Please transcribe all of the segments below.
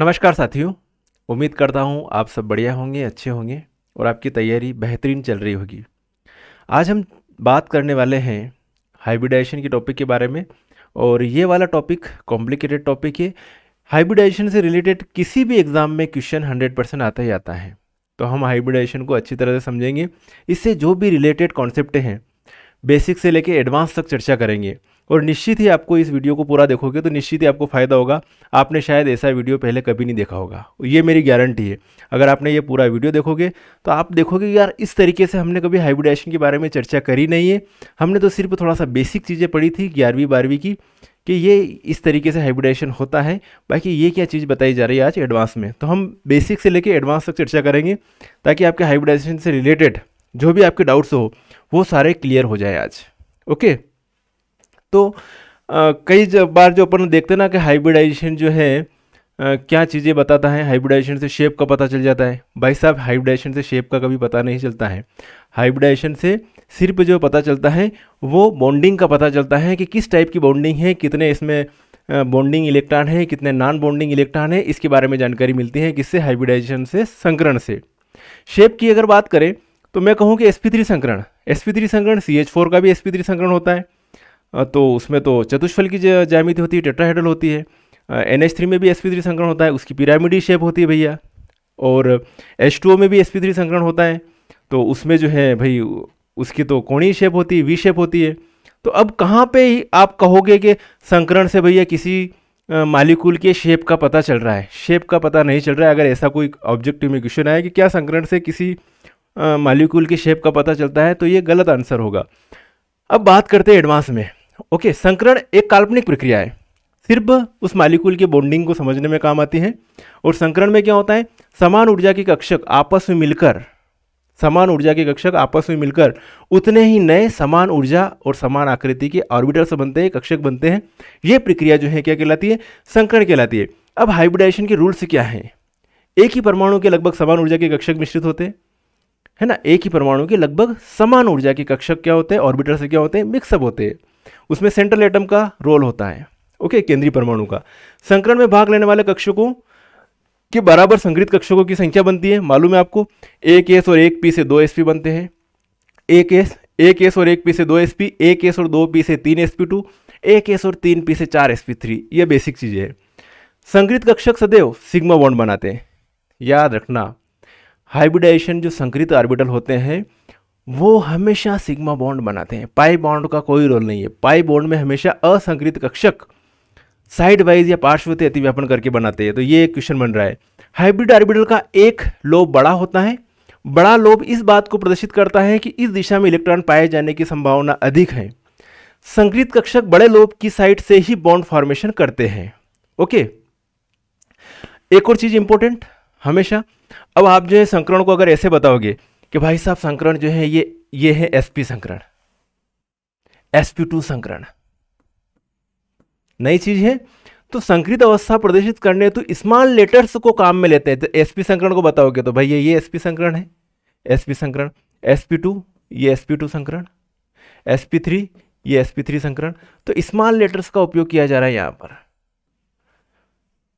नमस्कार साथियों उम्मीद करता हूँ आप सब बढ़िया होंगे अच्छे होंगे और आपकी तैयारी बेहतरीन चल रही होगी आज हम बात करने वाले हैं हाइब्रिडाइजेशन के टॉपिक के बारे में और ये वाला टॉपिक कॉम्प्लिकेटेड टॉपिक है हाइब्रिडाइजेशन से रिलेटेड किसी भी एग्ज़ाम में क्वेश्चन हंड्रेड परसेंट आता ही आता है तो हम हाइब्रिडाइजेशन को अच्छी तरह से समझेंगे इससे जो भी रिलेटेड कॉन्सेप्ट हैं बेसिक से लेके एडवांस तक चर्चा करेंगे और निश्चित ही आपको इस वीडियो को पूरा देखोगे तो निश्चित ही आपको फ़ायदा होगा आपने शायद ऐसा वीडियो पहले कभी नहीं देखा होगा ये मेरी गारंटी है अगर आपने ये पूरा वीडियो देखोगे तो आप देखोगे यार इस तरीके से हमने कभी हाइब्रिडाइजेशन के बारे में चर्चा करी नहीं है हमने तो सिर्फ थोड़ा सा बेसिक चीज़ें पढ़ी थी ग्यारहवीं बारहवीं की कि ये इस तरीके से हाइब्रिडाइजेशन होता है बाकी ये क्या चीज़ बताई जा रही है आज एडवांस में तो हम बेसिक से लेकर एडवांस तक चर्चा करेंगे ताकि आपके हाइब्रिडाइजेशन से रिलेटेड जो भी आपके डाउट्स हो वो सारे क्लियर हो जाए आज ओके तो कई बार जो अपन देखते हैं ना कि हाइब्रिडाइजेशन जो है क्या चीज़ें बताता है हाइब्रिडाइजेशन से शेप का पता चल जाता है भाई साहब हाइब्रिडाइजेशन से शेप का कभी पता नहीं चलता है हाइब्रिडाइजेशन से सिर्फ जो पता चलता है वो बॉन्डिंग का पता चलता है कि किस टाइप की बॉन्डिंग है कितने इसमें बॉन्डिंग इलेक्ट्रॉन है कितने नॉन बॉन्डिंग इलेक्ट्रॉन है इसके बारे में जानकारी मिलती है किससे हाइब्रिडाइजेशन से संकरण से शेप की अगर बात करें तो मैं कहूँ कि एस संकरण एस संकरण सी का भी एस संकरण होता है तो उसमें तो चतुष्फल की जैमिति होती है टेट्राहेड्रल होती है एन एच थ्री में भी एस पी थ्री संकरण होता है उसकी पिरामिडी शेप होती है भैया और एच टू ओ में भी एस पी थ्री संकरण होता है तो उसमें जो है भाई उसकी तो कोणी शेप होती है वी शेप होती है तो अब कहाँ पे ही आप कहोगे कि संकरण से भैया किसी मालिकूल के शेप का पता चल रहा है शेप का पता नहीं चल रहा है अगर ऐसा कोई ऑब्जेक्टिव में क्वेश्चन आया कि क्या संकरण से किसी मालिकूल के शेप का पता चलता है तो ये गलत आंसर होगा अब बात करते हैं एडवांस में ओके संकरण एक काल्पनिक प्रक्रिया है सिर्फ उस मालिक्यूल की बॉन्डिंग को समझने में काम आती है और संकरण में क्या होता है समान ऊर्जा के कक्षक आपस में मिलकर समान ऊर्जा के कक्षक आपस में मिलकर उतने ही नए समान ऊर्जा और समान आकृति के ऑर्बिटल्स बनते हैं कक्षक बनते हैं ये प्रक्रिया जो है क्या कहलाती है संकरण कहलाती है अब हाइब्रिडाइजेशन के रूल्स क्या हैं एक ही परमाणु के लगभग समान ऊर्जा के कक्षक मिश्रित होते हैं है ना एक ही परमाणु के लगभग समान ऊर्जा के कक्षक क्या होते हैं ऑर्बिटल से क्या होते हैं मिक्सअप होते हैं उसमें सेंट्रल एटम का रोल होता है ओके केंद्रीय परमाणु का संकरण में भाग लेने वाले कक्षकों के बराबर संग्रहित कक्षकों की संख्या बनती है मालूम है आपको एक एस और एक पी से दो एस पी बनते हैं एक एस एक एस और एक पी से दो एस पी एक एस और दो पी से तीन एस पी टू एक एस और तीन पी से चार एस पी थ्री ये बेसिक चीज़ें हैं संकृत कक्षक सदैव सिग्मा बॉन्ड बनाते हैं याद रखना हाइब्रिडाइजेशन जो संकृत आर्बिटल होते हैं वो हमेशा सिग्मा बॉन्ड बनाते हैं पाई बॉन्ड का कोई रोल नहीं है पाई बॉन्ड में हमेशा असंकृत कक्षक साइड वाइज या पार्श्वते अतिव्यापन करके बनाते हैं तो ये एक क्वेश्चन बन रहा है हाइब्रिड ऑर्बिटल का एक लोब बड़ा होता है बड़ा लोब इस बात को प्रदर्शित करता है कि इस दिशा में इलेक्ट्रॉन पाए जाने की संभावना अधिक है संकृत कक्षक बड़े लोब की साइड से ही बॉन्ड फॉर्मेशन करते हैं ओके एक और चीज़ इंपॉर्टेंट हमेशा अब आप जो है संक्रमण को अगर ऐसे बताओगे कि भाई साहब संकरण जो है ये ये है एसपी संकरण एसपी टू संकरण नई चीज है तो संकृत अवस्था प्रदर्शित करने तो स्मॉल लेटर्स को काम में लेते हैं तो एसपी संकरण को बताओगे तो भाई ये ये एसपी संकरण है एसपी संकरण एसपी टू ये एसपी टू संकरण एसपी थ्री ये एसपी थ्री संकरण तो स्मॉल लेटर्स का उपयोग किया जा रहा है यहां पर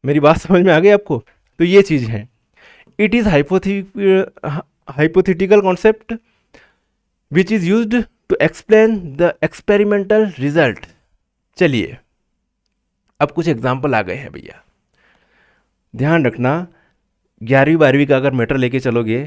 मेरी बात समझ में आ गई आपको तो ये चीज़ है इट इज़ हाइपोथी hypothetical concept which is used to explain the experimental result चलिए अब कुछ एग्जाम्पल आ गए हैं भैया ध्यान रखना ग्यारहवीं बारहवीं का अगर मैटर लेके चलोगे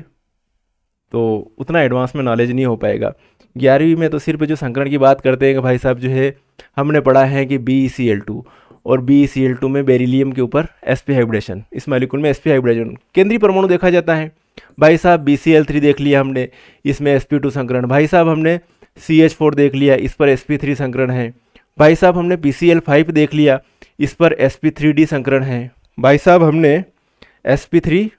तो उतना एडवांस में नॉलेज नहीं हो पाएगा ग्यारहवीं में तो सिर्फ जो संकरण की बात करते हैं कि भाई साहब जो है हमने पढ़ा है कि बी सी एल टू और बी सी एल टू में बेरिलियम के ऊपर एस पी हाइब्रेशन इस मालिकुल में एस पी हाइब्रेशन केंद्रीय परमाणु देखा जाता है भाई साहब बी सी एल थ्री देख लिया हमने इसमें एस पी टू संकरण भाई साहब हमने सी एच फोर देख लिया इस पर एस पी थ्री संकरण है भाई साहब हमने पी सी एल फाइव देख लिया इस पर एस पी थ्री डी संकरण है भाई साहब हमने s P three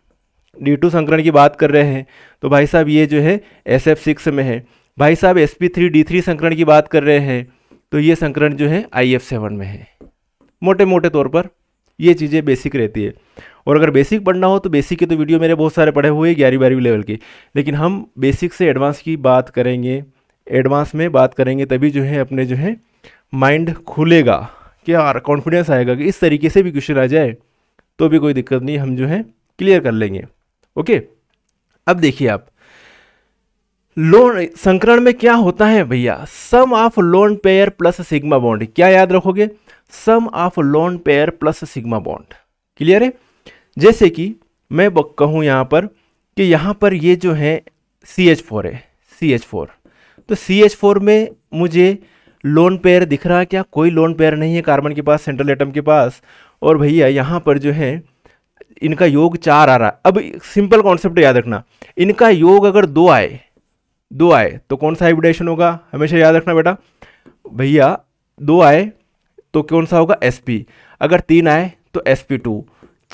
D two संकरण की बात कर रहे हैं तो भाई साहब ये जो है एस एफ सिक्स में है भाई साहब s P three D three संकरण की बात कर रहे हैं तो ये संकरण जो है आई एफ सेवन में है मोटे मोटे तौर पर ये चीज़ें बेसिक रहती है और अगर बेसिक पढ़ना हो तो बेसिक के तो वीडियो मेरे बहुत सारे पढ़े हुए हैं ग्यारहवीं बारहवीं लेवल के लेकिन हम बेसिक से एडवांस की बात करेंगे एडवांस में बात करेंगे तभी जो है अपने जो है माइंड खुलेगा क्या कॉन्फिडेंस आएगा कि इस तरीके से भी क्वेश्चन आ जाए तो भी कोई दिक्कत नहीं हम जो है क्लियर कर लेंगे ओके अब देखिए आप लोन संकरण में क्या होता है भैया sum of lone pair plus sigma bond क्या याद रखोगे sum of lone pair plus sigma bond clear है जैसे कि मैं कहूँ यहाँ पर कि यहाँ पर ये जो है सी एच फोर है सी एच फोर तो सी एच फोर में मुझे लोन पेयर दिख रहा है क्या कोई लोन पेयर नहीं है कार्बन के पास सेंट्रल एटम के पास और भैया यहाँ पर जो है इनका योग चार आ रहा है अब सिंपल कॉन्सेप्ट याद रखना इनका योग अगर दो आए दो आए तो कौन सा हाइब्रिडेशन होगा हमेशा याद रखना बेटा भैया दो आए तो कौन सा होगा एस पी अगर तीन आए तो एस पी टू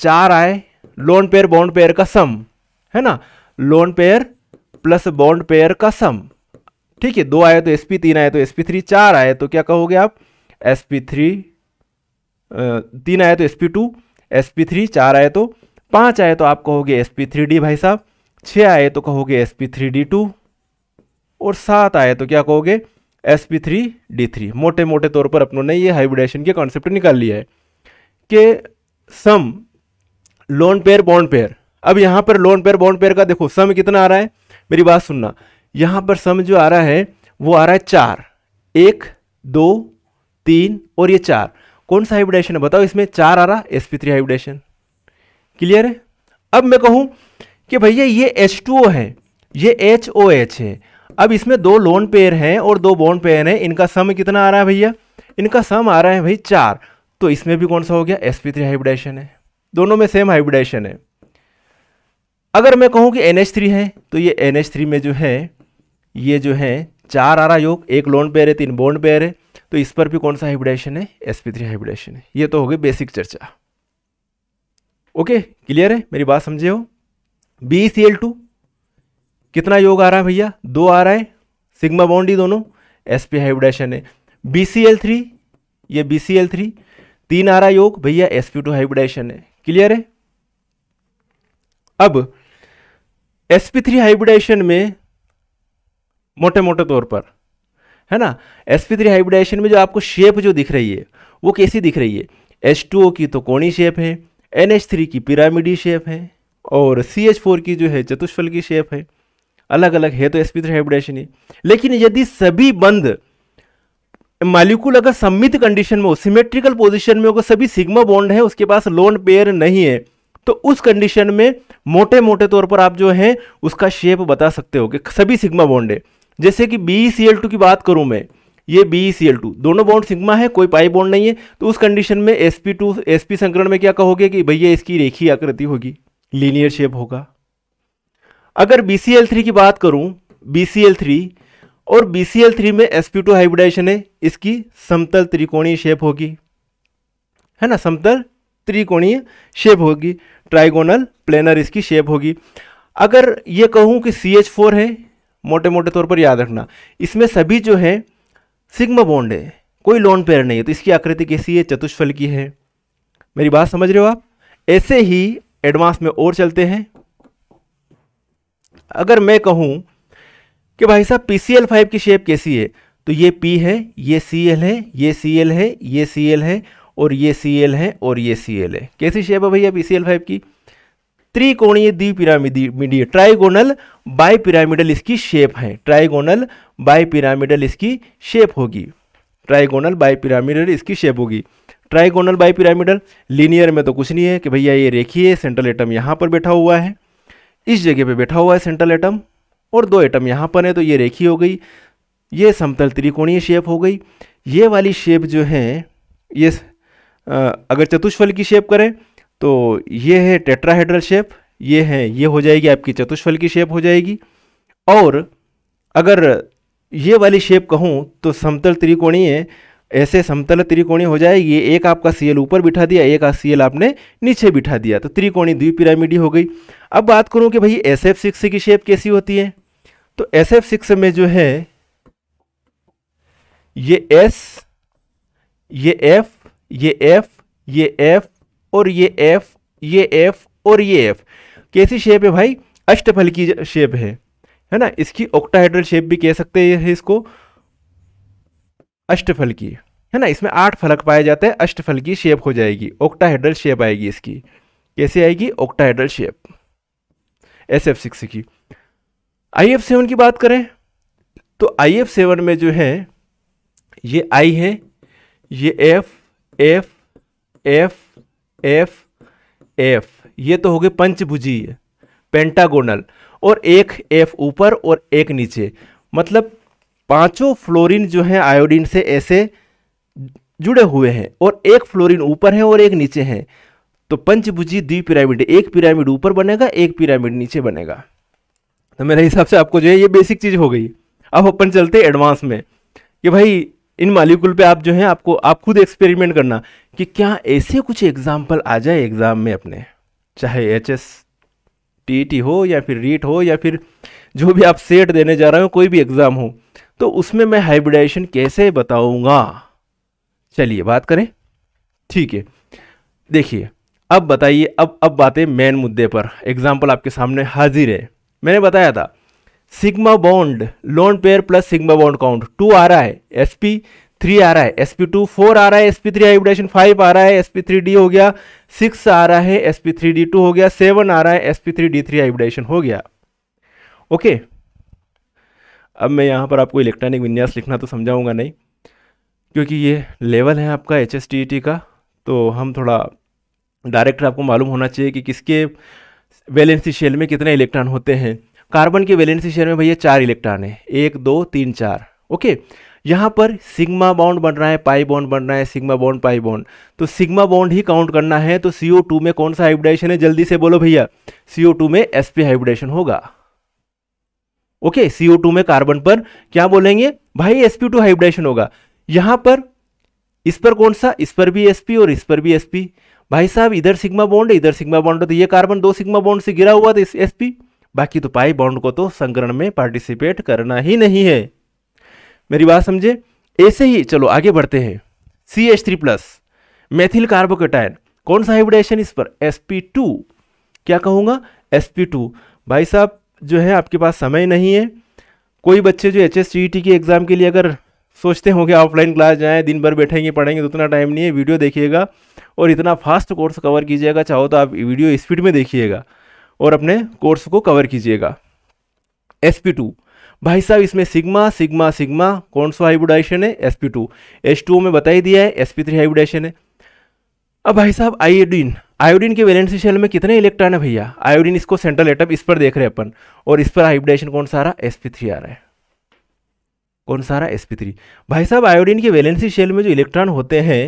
चार आए लोन पेयर बॉन्ड पेयर का सम है ना lone pair plus bond pair का सम ठीक है दो आए तो एस पी तीन आए तो एस पी थ्री चार आए तो क्या कहोगे आप एस पी थ्री तीन आए तो S P two s P three चार आए तो पाँच आए तो आप कहोगे एस पी थ्री डी भाई साहब छः आए तो कहोगे s P three D two और सात आए तो क्या कहोगे s P three D three मोटे मोटे तौर पर अपनों ने ये हाइब्रिडेशन के कॉन्सेप्ट निकाल लिया है कि sum lone pair bond pair अब यहाँ पर लोन पेयर बॉन्ड पेयर का देखो सम कितना आ रहा है मेरी बात सुनना यहाँ पर सम जो आ रहा है वो आ रहा है चार एक दो तीन और ये चार कौन सा हाइब्रिडेशन है बताओ इसमें चार आ रहा s P three hybridisation clear है अब मैं कहूँ कि भैया ये एच टू ओ है ये एच ओ एच है अब इसमें दो लोन पेयर हैं और दो बॉन्ड पेयर हैं इनका सम कितना आ रहा है भैया इनका सम आ रहा है भाई चार तो इसमें भी कौन सा हो गया एस पी थ्री हाइब्रिडेशन है दोनों में सेम हाइब्रिडेशन है अगर मैं कहूं कि एन एच थ्री है तो ये एन एच थ्री में जो है ये जो है चार रहा योग एक लोन पेयर है तीन बॉन्ड पेयर है तो इस पर भी कौन सा हाइब्रिडाइजेशन है एस पी थ्री हाइब्रिडेशन है ये तो हो गई बेसिक चर्चा ओके क्लियर है मेरी बात समझे हो बी सी एल टू कितना योग आ रहा है भैया दो आ रहा है सिग्मा बाउंडी दोनों एस पी हाइब्रिडेशन है बी सी एल थ्री ये बी सी एल थ्री तीन आ रहा है योग भैया एस पी टू हाइब्रिडेशन है क्लियर है अब एस पी थ्री हाइब्रिडेशन में मोटे मोटे तौर पर है ना एस पी थ्री हाइब्रिडेशन में जो आपको शेप जो दिख रही है वो कैसी दिख रही है एच टू ओ की तो कोणी शेप है एन एच थ्री की पिरामिडी शेप है और सी एच फोर की जो है चतुष्फल की शेप है अलग अलग है तो sp3 हाइब्रिडेशन ही लेकिन यदि सभी बंद मालिकूल अगर सम्मित कंडीशन में हो सिमेट्रिकल पोजिशन में होगा सभी सिग्मा बॉन्ड है उसके पास लोन पेयर नहीं है तो उस कंडीशन में मोटे मोटे तौर पर आप जो है उसका शेप बता सकते हो कि सभी सिग्मा बॉन्ड है जैसे कि बी सी एल टू की बात करूं मैं ये बी सी एल टू दोनों बॉन्ड सिग्मा है कोई पाई बॉन्ड नहीं है तो उस कंडीशन में S P two s p संकरण में क्या कहोगे कि भैया इसकी रेखी आकृति होगी लीनियर शेप होगा अगर बी थ्री की बात करूँ बी थ्री और बी थ्री में टू हाइब्रिडाइजेशन है इसकी समतल त्रिकोणीय शेप होगी है ना समतल त्रिकोणीय शेप होगी ट्राइगोनल प्लेनर इसकी शेप होगी अगर ये कहूँ कि सी एच फोर है मोटे मोटे तौर पर याद रखना इसमें सभी जो है सिग्मा बॉन्ड है कोई लोन पेयर नहीं है तो इसकी आकृति कैसी है चतुष्फल की है मेरी बात समझ रहे हो आप ऐसे ही एडवांस में और चलते हैं अगर मैं कहूँ कि भाई साहब पी सी एल फाइव की शेप कैसी है तो ये पी है ये सी एल है ये सी एल है ये सी एल है और ये सी एल है और ये सी एल है कैसी शेप है भैया पी सी एल फाइव की त्रिकोणीय पिरामिडी ट्राइगोनल बाई पिरामिडल इसकी शेप है ट्राइगोनल बाई पिरामिडल इसकी शेप होगी ट्राइगोनल बाई पिरामिडल इसकी शेप होगी ट्राइगोनल बाई पिरामिडल लीनियर में तो कुछ नहीं है कि भैया ये रेखी है सेंट्रल एटम यहाँ पर बैठा हुआ है इस जगह पे बैठा हुआ है सेंट्रल एटम और दो एटम यहाँ पर है तो ये रेखी हो गई ये समतल त्रिकोणीय शेप हो गई ये वाली शेप जो है ये अगर चतुष्फल की शेप करें तो ये है टेट्राहेड्रल शेप ये है ये हो जाएगी आपकी चतुष्फल की शेप हो जाएगी और अगर ये वाली शेप कहूँ तो समतल त्रिकोणीय ऐसे समतल त्रिकोणी हो जाएगी एक आपका सीएल ऊपर बिठा दिया एक सीएल आपने नीचे बिठा दिया तो त्रिकोणी द्विपिरामिडी हो गई अब बात करूं कि भाई एस एफ सिक्स की शेप कैसी होती है तो एस एफ सिक्स में जो है ये एस ये एफ ये एफ ये एफ और ये एफ ये एफ और ये एफ कैसी शेप है भाई अष्टफल की शेप है है ना इसकी ऑक्टाहाइड्रल शेप भी कह सकते हैं इसको अष्टफल की है ना इसमें आठ फलक पाए जाते हैं अष्टफल की शेप हो जाएगी ओक्टाहेड्रल शेप आएगी इसकी कैसे आएगी octahedral shape S F six की आई एफ सेवन की बात करें तो आई एफ सेवन में जो है ये आई है ये F F F F F ये तो हो गए पंचभुजी पेंटागोनल और एक एफ ऊपर और एक नीचे मतलब पांचों फ्लोरीन जो हैं आयोडीन से ऐसे जुड़े हुए हैं और एक फ्लोरीन ऊपर है और एक नीचे है तो पंचभुजी पिरामिड एक पिरामिड ऊपर बनेगा एक पिरामिड नीचे बनेगा तो मेरे हिसाब से आपको जो है ये बेसिक चीज़ हो गई अब अपन चलते एडवांस में कि भाई इन मालिकुल पे आप जो है आपको आप खुद एक्सपेरिमेंट करना कि क्या ऐसे कुछ एग्जाम्पल आ जाए एग्ज़ाम में अपने चाहे एच एस टी टी हो या फिर रीट हो या फिर जो भी आप सेट देने जा रहे हो कोई भी एग्ज़ाम हो तो उसमें मैं हाइब्रिडाइजेशन कैसे बताऊंगा चलिए बात करें ठीक है देखिए अब बताइए अब अब बातें मेन मुद्दे पर एग्जाम्पल आपके सामने हाजिर है मैंने बताया था sigma bond lone pair plus sigma bond count two आ रहा है एस पी थ्री आ रहा है एस पी टू फोर आ रहा है S P three hybridization five आ रहा है एस पी थ्री डी हो गया सिक्स आ रहा है S P three D two हो गया सेवन आ रहा है S P three D three hybridization हो गया ओके okay? अब मैं यहाँ पर आपको इलेक्ट्रॉनिक विन्यास लिखना तो समझाऊँगा नहीं क्योंकि ये लेवल है आपका एच एस टी का तो हम थोड़ा डायरेक्ट आपको मालूम होना चाहिए कि किसके वैलेंसी शेल में कितने इलेक्ट्रॉन होते हैं कार्बन के वैलेंसी शेल में भैया चार इलेक्ट्रॉन है एक दो तीन चार ओके यहाँ पर सिग्मा बाउंड बन रहा है पाई बॉन्ड बन रहा है सिग्मा बॉन्ड पाई बॉन्ड तो सिग्मा बॉन्ड ही काउंट करना है तो सी में कौन सा हाइब्रिडेशन है जल्दी से बोलो भैया सी में एस हाइब्रिडेशन होगा ओके सीओ टू में कार्बन पर क्या बोलेंगे भाई एसपी टू हाइब्रेशन होगा यहां पर इस पर कौन सा इस पर भी एसपी और इस पर भी एसपी भाई साहब इधर सिग्मा बॉन्ड इधर सिग्मा बॉन्ड तो ये कार्बन दो सिग्मा बॉन्ड से गिरा हुआ था एसपी बाकी तो पाई बॉन्ड को तो संकरण में पार्टिसिपेट करना ही नहीं है मेरी बात समझे ऐसे ही चलो आगे बढ़ते हैं C H three plus methyl carbocation कौन सा हाइब्रिडाइजेशन इस पर एसपी टू क्या कहूंगा एसपी टू भाई साहब जो है आपके पास समय नहीं है कोई बच्चे जो एच एस के एग्ज़ाम के लिए अगर सोचते होंगे ऑफलाइन क्लास जाएँ दिन भर बैठेंगे पढ़ेंगे तो उतना टाइम नहीं है वीडियो देखिएगा और इतना फास्ट कोर्स कवर कीजिएगा चाहो तो आप वीडियो स्पीड में देखिएगा और अपने कोर्स को कवर कीजिएगा एस पी टू भाई साहब इसमें सिग्मा सिग्मा सिग्मा कौन सा हाइब्रिडाइजेशन है S P two s two में बता ही दिया है एस पी थ्री हाइब्रिडाइजेशन है अब भाई साहब आयोडीन आयोडीन के वैलेंसी शेल में कितने इलेक्ट्रॉन है भैया आयोडीन इसको सेंट्रल एटम इस पर देख रहे हैं अपन और इस पर हाइब्रिडेशन कौन सा रहा एस आ रहा है कौन सा रहा एस भाई साहब आयोडीन के वैलेंसी शेल में जो इलेक्ट्रॉन होते हैं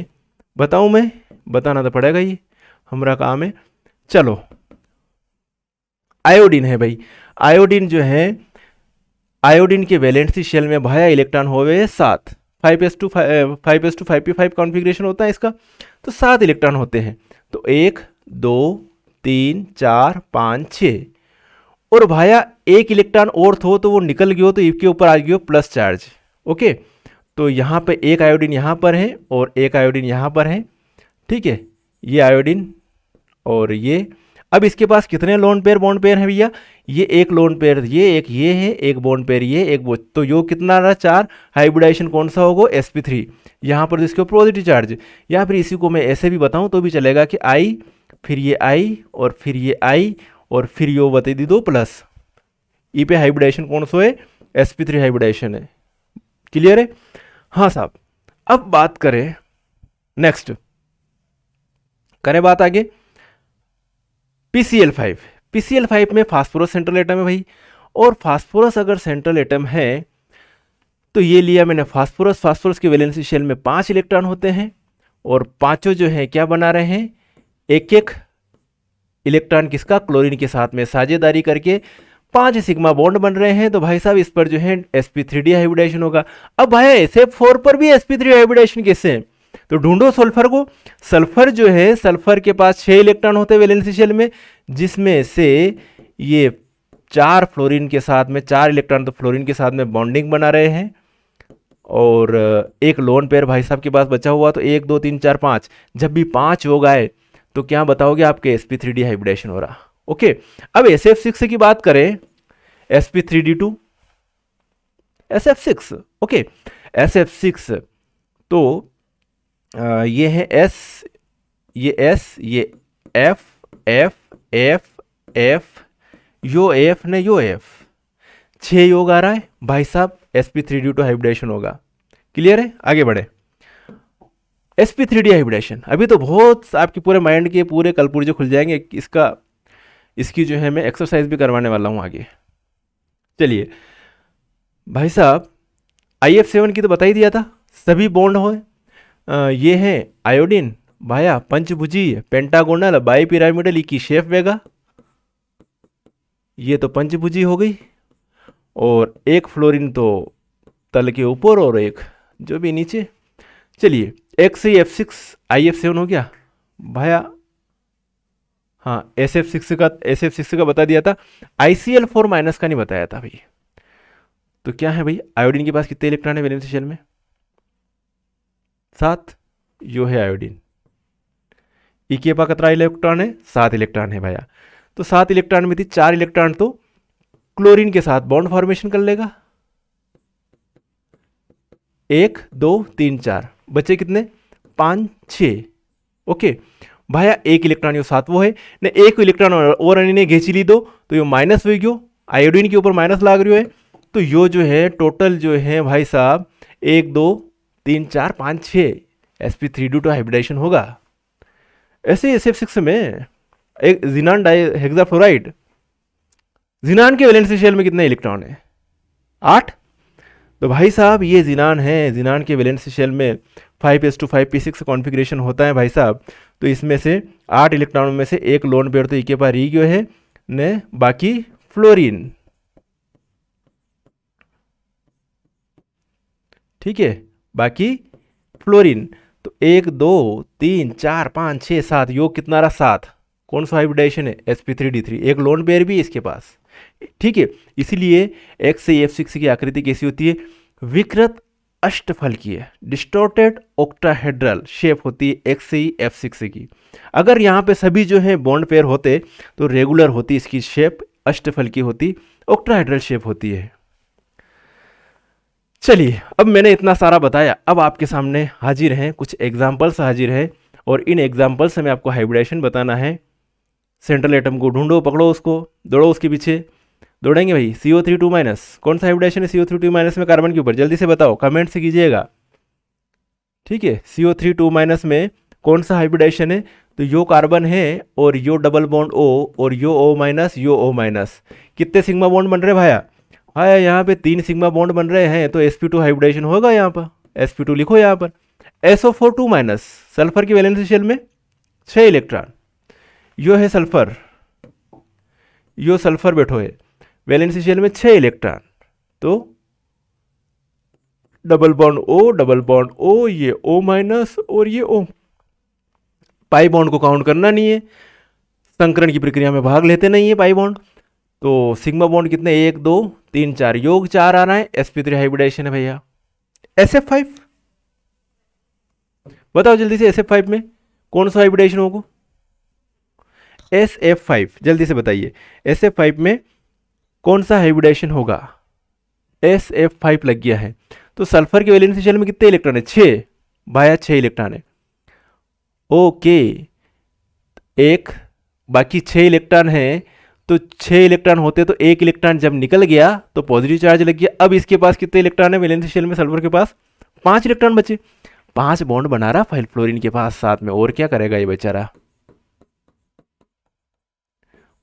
बताऊं मैं बताना तो पड़ेगा ये हमारा काम है चलो आयोडीन है भाई आयोडीन जो है आयोडीन के वैलेंसी शेल में भाया इलेक्ट्रॉन हो गए सात five S two five S two five p five configuration होता है इसका तो सात इलेक्ट्रॉन होते हैं तो एक दो तीन चार पाँच छः और भाया एक इलेक्ट्रॉन और थो तो वो निकल गयो तो इसके ऊपर आ गयो प्लस चार्ज ओके तो यहाँ पे एक आयोडीन यहाँ पर है और एक आयोडीन यहाँ पर है ठीक है ये आयोडीन और ये अब इसके पास कितने लोन पेयर बॉन्ड पेयर हैं भैया ये एक लोन पेयर ये एक ये है एक बोन पेयर ये एक वो तो योग कितना रहा चार हाइब्रिडाइजेशन कौन सा होगा एस पी थ्री यहाँ पर इसके पॉजिटिव चार्ज या फिर इसी को मैं ऐसे भी बताऊँ तो भी चलेगा कि आई फिर ये आई और फिर ये आई और फिर यो बता दी दो प्लस ई पे हाइब्रिडाइजेशन कौन सा है एस पी थ्री हाइब्रिडाइजेशन है क्लियर है हाँ साहब अब बात करें नेक्स्ट करें बात आगे P C L five P में फास्फोरस सेंट्रल एटम है भाई और फास्फोरस अगर सेंट्रल एटम है तो ये लिया मैंने फास्फोरस फास्फोरस के वैलेंसी शेल में पाँच इलेक्ट्रॉन होते हैं और पांचों जो हैं क्या बना रहे हैं एक एक इलेक्ट्रॉन किसका क्लोरीन के साथ में साझेदारी करके पांच सिग्मा बॉन्ड बन रहे हैं तो भाई साहब इस पर जो है S P three d hybridization होगा अब भाई एस एफ फोर पर भी एस पी थ्री हाइब्रिडाइजेशन कैसे है तो ढूंढो सल्फर को सल्फर जो है सल्फर के पास छः इलेक्ट्रॉन होते हैं वैलेंसी शेल में जिसमें से ये चार फ्लोरीन के साथ में चार इलेक्ट्रॉन तो फ्लोरीन के साथ में बॉन्डिंग बना रहे हैं और एक लोन पेयर भाई साहब के पास बचा हुआ तो एक दो तीन चार पाँच जब भी पाँच हो गए तो क्या बताओगे आपके एस पी थ्री डी हो रहा ओके अब एस एफ सिक्स की बात करें s P three D two S F six okay S F six तो ये है एस ये एस ये एफ एफ एफ एफ यो एफ ने यो एफ छः योग आ रहा है भाई साहब s P three D two hybridisation होगा क्लियर है आगे बढ़े s P three D hybridization अभी तो बहुत आपके पूरे माइंड के पूरे कलपुर्जे खुल जाएंगे इसका इसकी जो है मैं एक्सरसाइज भी करवाने वाला हूँ आगे चलिए भाई साहब आई एफ सेवन की तो बता ही दिया था सभी बॉन्ड हो ये है आयोडीन भाया पंचभुजी पेंटागोनल बाई पिरामिडल की शेफ वेगा ये तो पंचभुजी हो गई और एक फ्लोरिन तो तल के ऊपर और एक जो भी नीचे चलिए एक्स से F six I F seven हो गया भाया हाँ एस एफ सिक्स का एस एफ सिक्स का बता दिया था I C L four minus का नहीं बताया था भाई तो क्या है भाई आयोडीन के पास कितने इलेक्ट्रॉन है वेलेंसी शेल में सात यो है आयोडीन इकेपा कतरा इलेक्ट्रॉन है सात इलेक्ट्रॉन है भैया तो सात इलेक्ट्रॉन में थी चार इलेक्ट्रॉन तो क्लोरीन के साथ बॉन्ड फॉर्मेशन कर लेगा एक दो तीन चार बचे कितने पाँच छ ओके भैया एक इलेक्ट्रॉन यो वो है ने एक इलेक्ट्रॉन और अने घेची दो तो यो माइनस हो गयो आयोडीन के ऊपर माइनस लाग रही है तो यो जो है टोटल जो है भाई साहब एक दो तीन चार पाँच छः S P three D two hybridisation होगा ऐसे एस एफ सिक्स में एक जीनान डाई हेक्साफ्लोराइड जीनान के वैलेंसी शेल में कितने इलेक्ट्रॉन है आठ तो भाई साहब ये जीनान है जीनान के वैलेंसी शेल में five S two five P six configuration होता है भाई साहब तो इसमें से आठ इलेक्ट्रॉन में से एक लोन पेयर तो इके पार क्यों है ने बाकी फ्लोरिन ठीक है बाकी फ्लोरीन तो एक दो तीन चार पाँच छः सात योग कितना रहा सात कौन सा हाइब्रिडाइजेशन है S P three D three एक लोन पेयर भी है इसके पास ठीक है इसीलिए एक्स से एफ सिक्स की आकृति कैसी होती है विकृत अष्टफल की है डिस्टोर्टेड ऑक्टाहेड्रल शेप होती है एक्स से एफ सिक्स की अगर यहाँ पे सभी जो है बॉन्ड पेयर होते तो रेगुलर होती इसकी शेप अष्टफल की होती ऑक्टाहेड्रल शेप होती है चलिए अब मैंने इतना सारा बताया अब आपके सामने हाजिर हैं कुछ एग्जाम्पल्स हाजिर हैं और इन एग्जाम्पल्स से मैं आपको हाइब्रिडेशन बताना है सेंट्रल एटम को ढूंढो पकड़ो उसको दौड़ो उसके पीछे दौड़ेंगे भाई C O three two minus कौन सा हाइब्रिडेशन है C O three two minus में कार्बन के ऊपर जल्दी से बताओ कमेंट से कीजिएगा ठीक है C O three two minus में कौन सा हाइब्रिडेशन है तो यो कार्बन है और यो डबल बॉन्ड ओ और यो ओ माइनस यो ओ माइनस कितने सिग्मा बॉन्ड बन रहे भाया हाँ यहाँ पे तीन सिग्मा बॉन्ड बन रहे हैं तो sp2 टू हाइब्रिडेशन होगा यहाँ पर sp2 टू लिखो यहाँ पर S four two minus sulphur की वैलेंसी शेल में छः इलेक्ट्रॉन यो है सल्फर यो सल्फर बैठो है वैलेंसी शेल में छः इलेक्ट्रॉन तो double bond O double bond O ये ओ माइनस और ये ओ पाई बॉन्ड को काउंट करना नहीं है संकरण की प्रक्रिया में भाग लेते नहीं है पाई बॉन्ड तो सिग्मा बॉन्ड कितने एक दो तीन चार योग चार आना है एसपी थ्री हाइब्रिडाइजेशन है भैया एस एफ फाइव बताओ जल्दी से एस एफ फाइव में कौन सा हाइब्रिडाइजेशन होगा एस एफ फाइव जल्दी से बताइए एस एफ फाइव में कौन सा हाइब्रिडाइजेशन होगा एस एफ फाइव लग गया है तो सल्फर के वैलेंसी शेल में कितने इलेक्ट्रॉन है छः भाया छ इलेक्ट्रॉन है ओके एक बाकी छः इलेक्ट्रॉन है तो छः इलेक्ट्रॉन होते तो एक इलेक्ट्रॉन जब निकल गया तो पॉजिटिव चार्ज लग गया अब इसके पास कितने इलेक्ट्रॉन है वेलेंसी शेल में सल्फर के पास पांच इलेक्ट्रॉन बचे पांच बॉन्ड बना रहा फाइल फ्लोरिन के पास साथ में और क्या करेगा ये बेचारा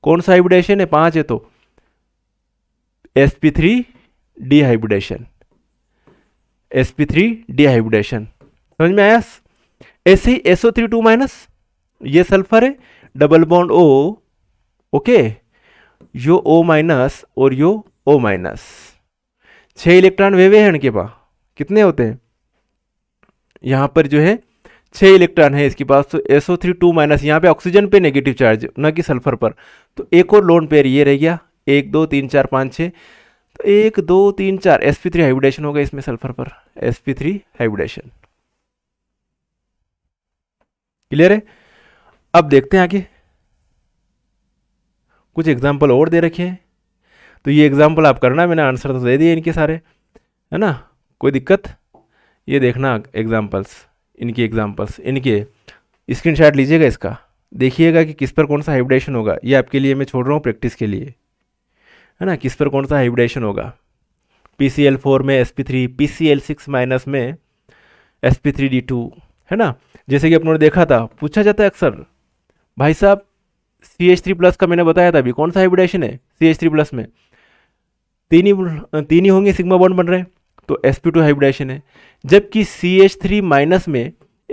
कौन सा हाइब्रिडेशन है पांच है तो S P three D hybridisation S three D hybridisation समझ में आया ऐसे ही एसओ थ्री टू माइनस ये सल्फर है डबल बॉन्ड ओ ओके यो ओ माइनस और यो ओ माइनस छः इलेक्ट्रॉन वे वे हैं इनके पास कितने होते हैं यहाँ पर जो है छः इलेक्ट्रॉन है इसके पास तो S O three two minus यहाँ पे ऑक्सीजन पे नेगेटिव चार्ज न कि सल्फर पर तो एक और लोन पेयर ये रह गया एक दो तीन चार पाँच छः तो एक दो तीन चार एस पी थ्री हाइब्रिडेशन होगा इसमें सल्फर पर S P three hybridisation clear है अब देखते हैं आगे कुछ एग्ज़ाम्पल और दे रखे हैं तो ये एग्ज़ाम्पल आप करना मैंने आंसर तो दे दिए इनके सारे है ना कोई दिक्कत ये देखना एग्ज़ाम्पल्स इनके एग्ज़ाम्पल्स इनके स्क्रीनशॉट लीजिएगा इसका देखिएगा कि किस पर कौन सा हाइब्रेशन होगा ये आपके लिए मैं छोड़ रहा हूँ प्रैक्टिस के लिए है ना किस पर कौन सा हाइब्रेशन होगा पी सी एल फोर में S P three P C L six minus में S P three D two है ना जैसे कि अपनों ने देखा था पूछा जाता है अक्सर भाई साहब सी एच थ्री प्लस का मैंने बताया था अभी कौन सा हाइब्रिडेशन है सी एच थ्री प्लस में तीन ही तीन ही होंगे सिग्मा बॉन्ड बन रहे हैं तो एस पी टू हाइब्रिडेशन है जबकि सी एच थ्री माइनस में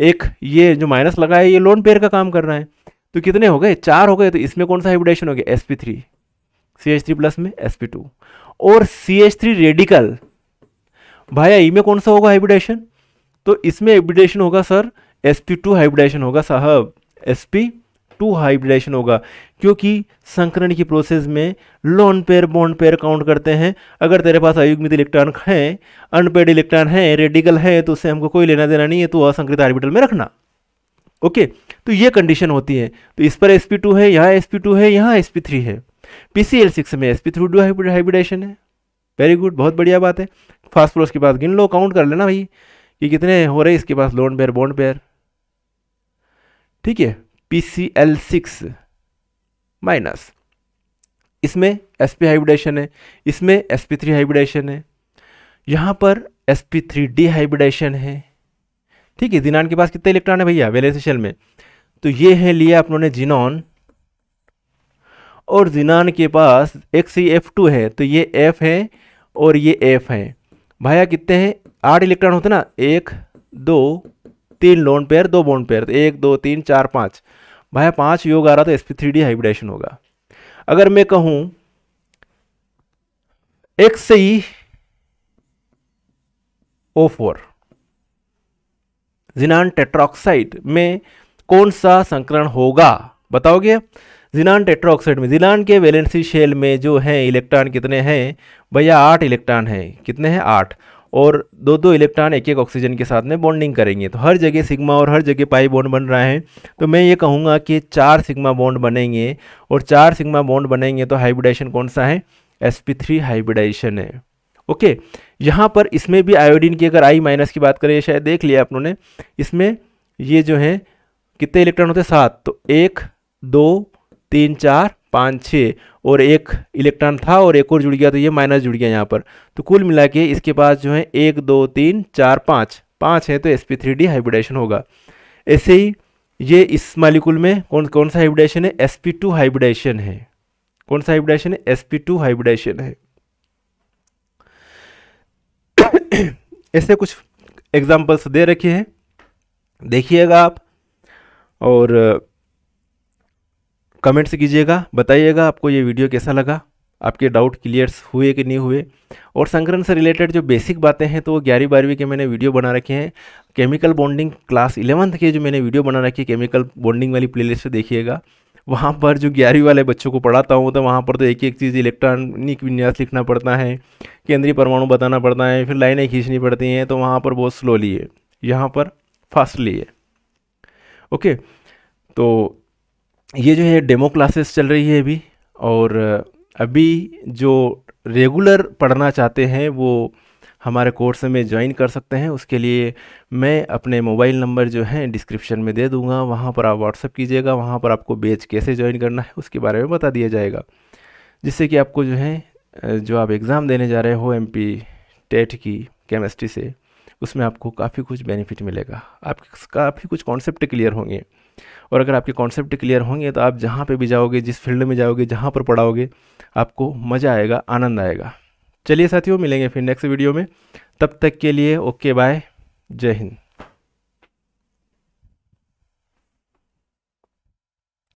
एक ये जो माइनस लगा है ये लोन पेयर का काम कर रहा है तो कितने हो गए चार हो गए तो इसमें कौन सा हाइब्रिडेशन हो गया S P three C H three plus में एस पी टू और सी एच थ्री रेडिकल भाया ई में कौन सा होगा हाइब्रिडेशन तो इसमें हाइब्रिडेशन होगा sir S P two hybridisation होगा साहब एस पी टू हाइब्रिडाइजेशन होगा क्योंकि संकरण की प्रोसेस में lone pair bond pair count करते हैं अगर तेरे पास अयुग्मित इलेक्ट्रॉन हैं अनपेड इलेक्ट्रॉन हैं रेडिकल है तो उससे हमको कोई लेना देना नहीं है तो असंकृत आर्बिटल में रखना ओके तो ये कंडीशन होती है तो इस पर टू है यहाँ टू है यहाँ थ्री है सिक्स में एसपी थ्री टू हाइब्रिडाइजेशन है वेरी गुड बहुत बढ़िया बात है फास्ट फास्फोरस के पास गिन लो काउंट कर लेना भाई कि कितने हो रहे इसके पास लोन पेयर बॉन्ड पेयर ठीक है P C L six minus इसमें एस पी हाइब्रिडेशन है इसमें एस पी थ्री हाइब्रिडेशन है यहाँ पर S P three D hybridisation है ठीक है जिनान के पास कितने इलेक्ट्रॉन है भैया वैलेंस में तो ये है लिया आप लोगों जिनॉन और जिनान के पास एक सी एफ टू है तो ये एफ है और ये एफ है भैया कितने हैं आठ इलेक्ट्रॉन होते ना एक दो तीन लोन पेयर दो बोन पेयर तो एक दो तीन चार पाँच भाई पांच योग आ रहा तो एसपी थ्री डी हाइब्रिडेशन होगा अगर मैं कहूं एक्स से ई ओ फोर जिनान टेट्रोक्साइड में कौन सा संकरण होगा बताओगे जिनान टेट्रोक्साइड में जिनान के वैलेंसी शेल में जो हैं इलेक्ट्रॉन कितने हैं भैया आठ इलेक्ट्रॉन हैं कितने हैं आठ और दो दो इलेक्ट्रॉन एक एक ऑक्सीजन के साथ में बॉन्डिंग करेंगे तो हर जगह सिग्मा और हर जगह पाई बॉन्ड बन रहा है तो मैं ये कहूँगा कि चार सिग्मा बॉन्ड बनेंगे और चार सिग्मा बॉन्ड बनेंगे तो हाइब्रिडाइजेशन कौन सा है एस पी थ्री हाइब्रिडाइजेशन है ओके यहाँ पर इसमें भी आयोडीन की अगर आई माइनस की बात करें शायद देख लिया आप लोगों ने इसमें ये जो है कितने इलेक्ट्रॉन होते हैं सात तो एक दो तीन चार पाँच छः और एक इलेक्ट्रॉन था और एक और जुड़ गया तो ये माइनस जुड़ गया यहाँ पर तो कुल मिला के इसके पास जो है एक दो तीन चार पाँच पाँच हैं तो S P three D hybridisation होगा ऐसे ही ये इस मालिकुल में कौन कौन सा हाइब्रिडेशन है एस पी टू हाइब्रिडेशन है कौन सा हाइब्रिडेशन है एस पी टू हाइब्रिडेशन है ऐसे कुछ एग्जाम्पल्स दे रखे हैं देखिएगा आप और कमेंट्स कीजिएगा बताइएगा आपको ये वीडियो कैसा लगा आपके डाउट क्लियर्स हुए कि नहीं हुए और संकरण से रिलेटेड जो बेसिक बातें हैं तो वो ग्यारहवीं बारहवीं के मैंने वीडियो बना रखे हैं केमिकल बॉन्डिंग क्लास इलेवंथ के जो मैंने वीडियो बना रखी है केमिकल बॉन्डिंग वाली प्लेलिस्ट देखिएगा वहाँ पर जो ग्यारहवीं वाले बच्चों को पढ़ाता हूँ तो वहाँ पर तो एक एक चीज़ इलेक्ट्रॉनिक विन्यास लिखना पड़ता है केंद्रीय परमाणु बताना पड़ता है फिर लाइनें खींचनी पड़ती हैं तो वहाँ पर बहुत स्लोली है यहाँ पर फास्टली है ओके तो ये जो है डेमो क्लासेस चल रही है अभी और अभी जो रेगुलर पढ़ना चाहते हैं वो हमारे कोर्स में ज्वाइन कर सकते हैं उसके लिए मैं अपने मोबाइल नंबर जो है डिस्क्रिप्शन में दे दूंगा वहाँ पर आप व्हाट्सअप कीजिएगा वहाँ पर आपको बेच कैसे ज्वाइन करना है उसके बारे में बता दिया जाएगा जिससे कि आपको जो है जो आप एग्ज़ाम देने जा रहे हो एम टेट की केमिस्ट्री से उसमें आपको काफ़ी कुछ बेनिफिट मिलेगा आपके काफ़ी कुछ कॉन्सेप्ट क्लियर होंगे और अगर आपके कॉन्सेप्ट क्लियर होंगे तो आप जहाँ पर भी जाओगे जिस फील्ड में जाओगे जहाँ पर पढ़ाओगे आपको मज़ा आएगा आनंद आएगा चलिए साथियों मिलेंगे फिर नेक्स्ट वीडियो में तब तक के लिए ओके बाय जय हिंद